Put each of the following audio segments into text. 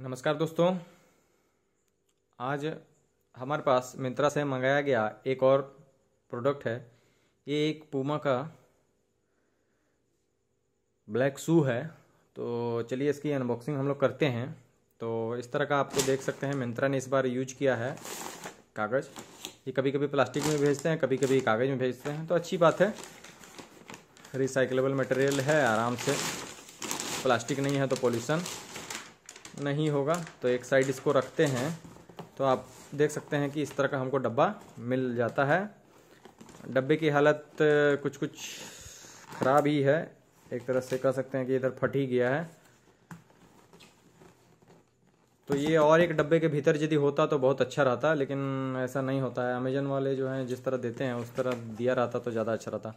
नमस्कार दोस्तों आज हमारे पास मिंत्रा से मंगाया गया एक और प्रोडक्ट है ये एक पूमा का ब्लैक शू है तो चलिए इसकी अनबॉक्सिंग हम लोग करते हैं तो इस तरह का आपको देख सकते हैं मिंत्रा ने इस बार यूज किया है कागज़ ये कभी कभी प्लास्टिक में भेजते हैं कभी कभी कागज़ में भेजते हैं तो अच्छी बात है रिसाइकलेबल मटेरियल है आराम से प्लास्टिक नहीं है तो पॉल्यूशन नहीं होगा तो एक साइड इसको रखते हैं तो आप देख सकते हैं कि इस तरह का हमको डब्बा मिल जाता है डब्बे की हालत कुछ कुछ ख़राब ही है एक तरह से कह सकते हैं कि इधर फट ही गया है तो ये और एक डब्बे के भीतर यदि होता तो बहुत अच्छा रहता लेकिन ऐसा नहीं होता है अमेजन वाले जो हैं जिस तरह देते हैं उस तरह दिया रहता तो ज़्यादा अच्छा रहता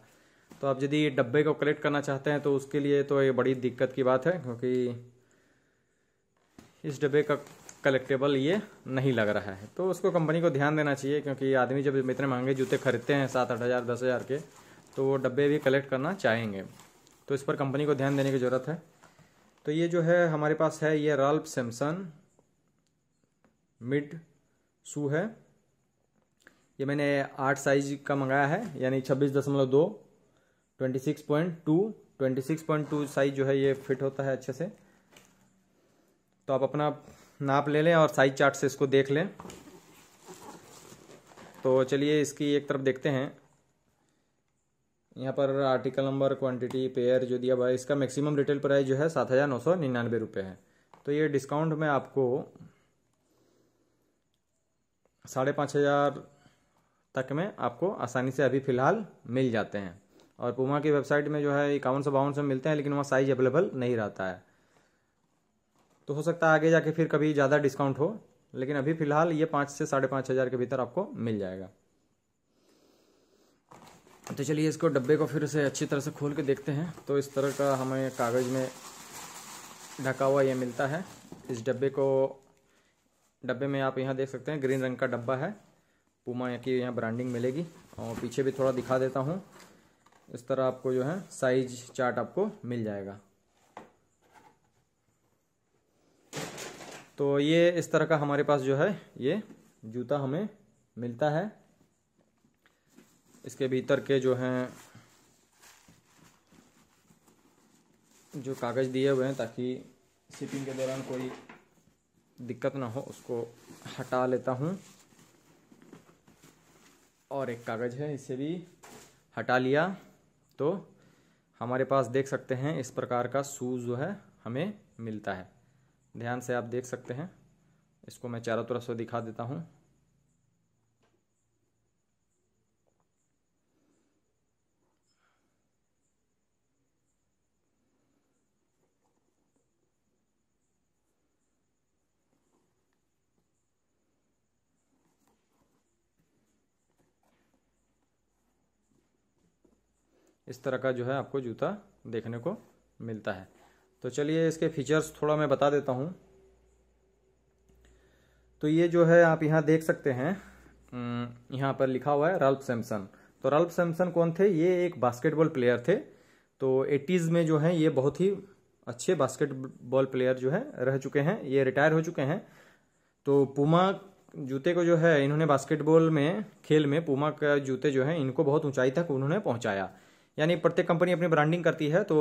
तो आप यदि डब्बे को कलेक्ट करना चाहते हैं तो उसके लिए तो ये बड़ी दिक्कत की बात है क्योंकि इस डब्बे का कलेक्टेबल ये नहीं लग रहा है तो उसको कंपनी को ध्यान देना चाहिए क्योंकि आदमी जब इतने महंगे जूते खरीदते हैं सात आठ हज़ार दस हज़ार के तो वो डब्बे भी कलेक्ट करना चाहेंगे तो इस पर कंपनी को ध्यान देने की ज़रूरत है तो ये जो है हमारे पास है ये राल्फ सैमसन मिड शू है ये मैंने आठ साइज का मंगाया है यानी छब्बीस दशमलव दो twenty six point two twenty six point two size जो है ये फिट होता है अच्छे से तो आप अपना नाप ले लें और साइज चार्ट से इसको देख लें तो चलिए इसकी एक तरफ देखते हैं यहाँ पर आर्टिकल नंबर क्वांटिटी पेयर जो दिया हुआ है इसका मैक्सिमम रिटेल प्राइस जो है सात हज़ार नौ सौ निन्यानवे रुपये है तो ये डिस्काउंट में आपको साढ़े पाँच हज़ार तक में आपको आसानी से अभी फ़िलहाल मिल जाते हैं और पुमा की वेबसाइट में जो है इक्यावन सौ बावन सौ मिलते हैं लेकिन वहाँ साइज अवेलेबल नहीं रहता है तो हो सकता है आगे जाके फिर कभी ज़्यादा डिस्काउंट हो लेकिन अभी फिलहाल ये पाँच से साढ़े पाँच हज़ार के भीतर आपको मिल जाएगा तो चलिए इसको डब्बे को फिर से अच्छी तरह से खोल के देखते हैं तो इस तरह का हमें कागज़ में ढका हुआ ये मिलता है इस डब्बे को डब्बे में आप यहाँ देख सकते हैं ग्रीन रंग का डब्बा है पुमा की यहाँ ब्रांडिंग मिलेगी और पीछे भी थोड़ा दिखा देता हूँ इस तरह आपको जो है साइज चार्ट आपको मिल जाएगा तो ये इस तरह का हमारे पास जो है ये जूता हमें मिलता है इसके भीतर के जो हैं जो कागज़ दिए हुए हैं ताकि शिपिंग के दौरान कोई दिक्कत ना हो उसको हटा लेता हूँ और एक कागज़ है इसे भी हटा लिया तो हमारे पास देख सकते हैं इस प्रकार का शूज़ जो है हमें मिलता है ध्यान से आप देख सकते हैं इसको मैं चारों तरफ से दिखा देता हूं इस तरह का जो है आपको जूता देखने को मिलता है तो चलिए इसके फीचर्स थोड़ा मैं बता देता हूँ तो ये जो है आप यहाँ देख सकते हैं हम्म, यहाँ पर लिखा हुआ है राल्फ सैमसन तो राल्फ सैमसन कौन थे ये एक बास्केटबॉल प्लेयर थे तो एटीज़ में जो है ये बहुत ही अच्छे बास्केटबॉल प्लेयर जो है रह चुके हैं ये रिटायर हो चुके हैं तो पुमा जूते को जो है इन्होंने बास्केटबॉल में खेल में पुमा का जूते जो है इनको बहुत ऊंचाई तक उन्होंने पहुंचाया यानी प्रत्येक कंपनी अपनी ब्रांडिंग करती है तो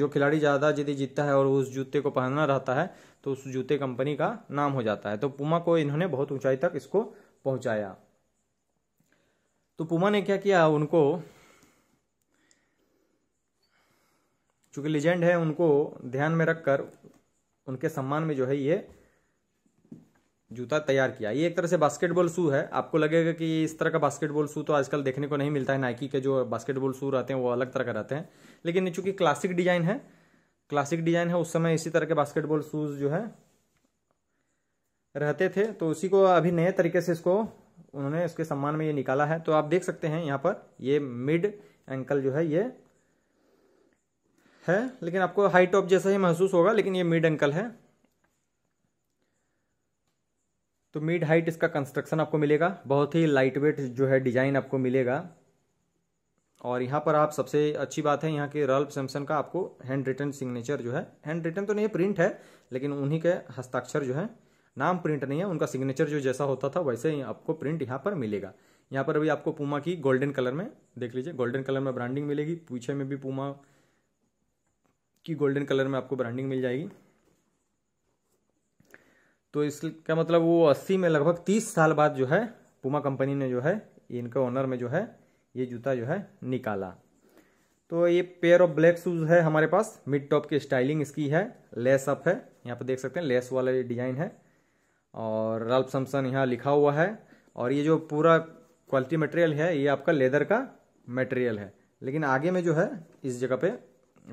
जो खिलाड़ी ज़्यादा यदि जीतता है और उस जूते को पहनना रहता है तो उस जूते कंपनी का नाम हो जाता है तो पुमा को इन्होंने बहुत ऊंचाई तक इसको पहुंचाया तो पुमा ने क्या किया उनको चूंकि लीजेंड है उनको ध्यान में रखकर उनके सम्मान में जो है ये जूता तैयार किया ये एक तरह से बास्केटबॉल शू है आपको लगेगा कि इस तरह का बास्केटबॉल शू तो आजकल देखने को नहीं मिलता है नाइकी के जो बास्केटबॉल शू रहते हैं वो अलग तरह का रहते हैं लेकिन चूंकि क्लासिक डिजाइन है क्लासिक डिजाइन है उस समय इसी तरह के बास्केटबॉल शूज जो है रहते थे तो उसी को अभी नए तरीके से इसको उन्होंने इसके सम्मान में ये निकाला है तो आप देख सकते हैं यहाँ पर ये मिड एंकल जो है ये है लेकिन आपको हाई टॉप जैसा ही महसूस होगा लेकिन ये मिड एंकल है तो मिड हाइट इसका कंस्ट्रक्शन आपको मिलेगा बहुत ही लाइट वेट जो है डिजाइन आपको मिलेगा और यहाँ पर आप सबसे अच्छी बात है यहाँ के रल्फ सैमसन का आपको हैंड रिटर्न सिग्नेचर जो है हैंड रिटन तो नहीं प्रिंट है लेकिन उन्हीं के हस्ताक्षर जो है नाम प्रिंट नहीं है उनका सिग्नेचर जो जैसा होता था वैसे ही आपको प्रिंट यहाँ पर मिलेगा यहाँ पर अभी आपको पूमा की गोल्डन कलर में देख लीजिए गोल्डन कलर में ब्रांडिंग मिलेगी पीछे में भी पूमा की गोल्डन कलर में आपको ब्रांडिंग मिल जाएगी तो इसका मतलब वो अस्सी में लगभग तीस साल बाद जो है पुमा कंपनी ने जो है इनका ओनर में जो है ये जूता जो है निकाला तो ये पेयर ऑफ ब्लैक शूज़ है हमारे पास मिड टॉप की स्टाइलिंग इसकी है लेस अप है यहाँ पर देख सकते हैं लेस वाला ये डिजाइन है और राल्फ सैमसन यहाँ लिखा हुआ है और ये जो पूरा क्वालिटी मटेरियल है ये आपका लेदर का मटेरियल है लेकिन आगे में जो है इस जगह पे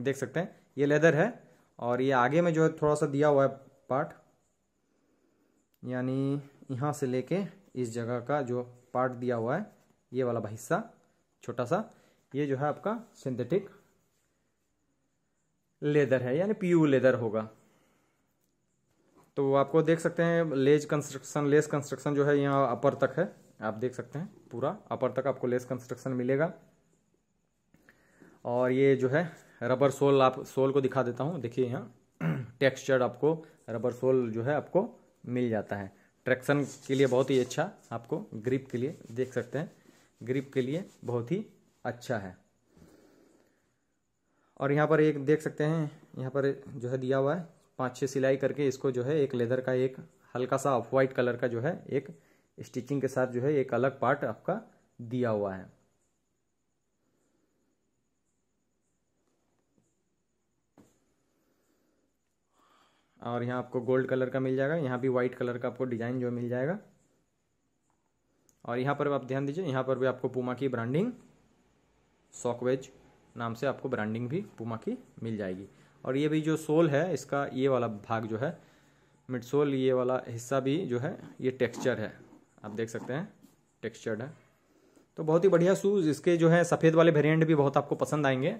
देख सकते हैं ये लेदर है और ये आगे में जो है थोड़ा सा दिया हुआ है पार्ट यानी यहाँ से लेके इस जगह का जो पार्ट दिया हुआ है ये वाला हिस्सा छोटा सा ये जो है आपका सिंथेटिक लेदर है यानी पीयू लेदर होगा तो आपको देख सकते हैं लेज कंस्ट्रक्शन लेस कंस्ट्रक्शन जो है यहाँ अपर तक है आप देख सकते हैं पूरा अपर तक आपको लेस कंस्ट्रक्शन मिलेगा और ये जो है रबर सोल आप सोल को दिखा देता हूँ देखिए यहाँ टेक्सचर आपको रबर सोल जो है आपको मिल जाता है ट्रैक्शन के लिए बहुत ही अच्छा आपको ग्रिप के लिए देख सकते हैं ग्रिप के लिए बहुत ही अच्छा है और यहाँ पर एक देख सकते हैं यहाँ पर जो है दिया हुआ है पाँच छः सिलाई करके इसको जो है एक लेदर का एक हल्का सा ऑफ वाइट कलर का जो है एक स्टिचिंग के साथ जो है एक अलग पार्ट आपका दिया हुआ है और यहाँ आपको गोल्ड कलर का मिल जाएगा यहाँ भी वाइट कलर का आपको डिज़ाइन जो मिल जाएगा और यहाँ पर आप ध्यान दीजिए यहाँ पर भी आपको पुमा की ब्रांडिंग सॉकवेज नाम से आपको ब्रांडिंग भी पुमा की मिल जाएगी और ये भी जो सोल है इसका ये वाला भाग जो है मिड सोल ये वाला हिस्सा भी जो है ये टेक्सचर है आप देख सकते हैं टेक्सचर्ड है तो बहुत ही बढ़िया शूज़ इसके जो है सफ़ेद वाले वेरियंट भी बहुत आपको पसंद आएंगे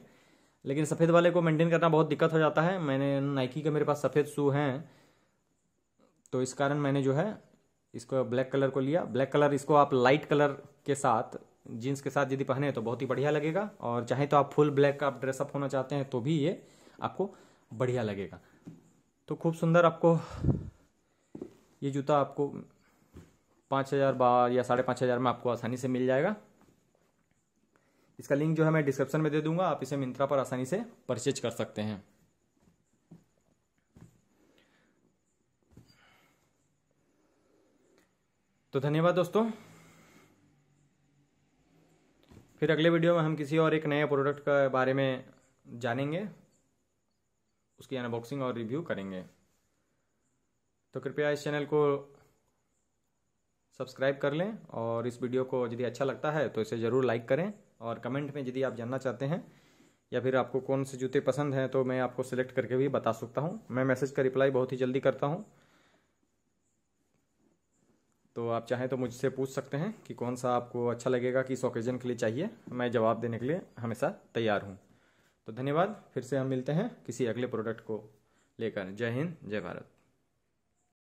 लेकिन सफ़ेद वाले को मेंटेन करना बहुत दिक्कत हो जाता है मैंने नाइकी के मेरे पास सफ़ेद शू हैं तो इस कारण मैंने जो है इसको ब्लैक कलर को लिया ब्लैक कलर इसको आप लाइट कलर के साथ जीन्स के साथ यदि पहने तो बहुत ही बढ़िया लगेगा और चाहे तो आप फुल ब्लैक आप ड्रेसअप होना चाहते हैं तो भी ये आपको बढ़िया लगेगा तो खूब सुंदर आपको ये जूता आपको पाँच हज़ार बार या साढ़े पाँच हज़ार में आपको आसानी से मिल जाएगा इसका लिंक जो है मैं डिस्क्रिप्शन में दे दूंगा आप इसे मिंत्रा पर आसानी से परचेज कर सकते हैं तो धन्यवाद दोस्तों फिर अगले वीडियो में हम किसी और एक नए प्रोडक्ट के बारे में जानेंगे उसकी अनबॉक्सिंग और रिव्यू करेंगे तो कृपया इस चैनल को सब्सक्राइब कर लें और इस वीडियो को यदि अच्छा लगता है तो इसे ज़रूर लाइक करें और कमेंट में यदि आप जानना चाहते हैं या फिर आपको कौन से जूते पसंद हैं तो मैं आपको सिलेक्ट करके भी बता सकता हूँ मैं मैसेज का रिप्लाई बहुत ही जल्दी करता हूँ तो आप चाहें तो मुझसे पूछ सकते हैं कि कौन सा आपको अच्छा लगेगा किस ओकेजन के लिए चाहिए मैं जवाब देने के लिए हमेशा तैयार हूँ तो धन्यवाद फिर से हम मिलते हैं किसी अगले प्रोडक्ट को लेकर जय हिंद जय भारत